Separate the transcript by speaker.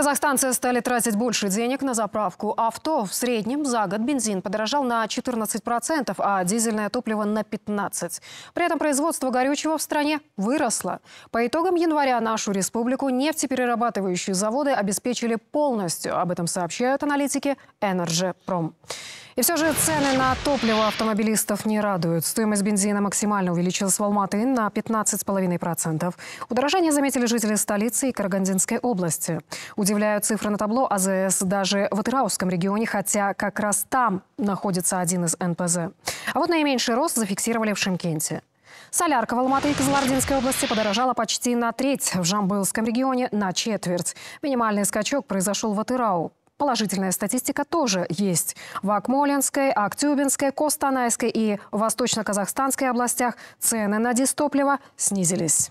Speaker 1: Казахстанцы стали тратить больше денег на заправку авто. В среднем за год бензин подорожал на 14%, а дизельное топливо на 15%. При этом производство горючего в стране выросло. По итогам января нашу республику нефтеперерабатывающие заводы обеспечили полностью. Об этом сообщают аналитики «Энерджи Пром». И все же цены на топливо автомобилистов не радуют. Стоимость бензина максимально увеличилась в Алматы на 15,5%. Удорожание заметили жители столицы и Карагандинской области. Удивляют цифры на табло АЗС даже в Атырауском регионе, хотя как раз там находится один из НПЗ. А вот наименьший рост зафиксировали в Шимкенте. Солярка в Алматы и Казлардинской области подорожала почти на треть, в Жамбылском регионе – на четверть. Минимальный скачок произошел в Атырау. Положительная статистика тоже есть. В Акмолинской, Актюбинской, Костанайской и Восточно-Казахстанской областях цены на дистопливо снизились.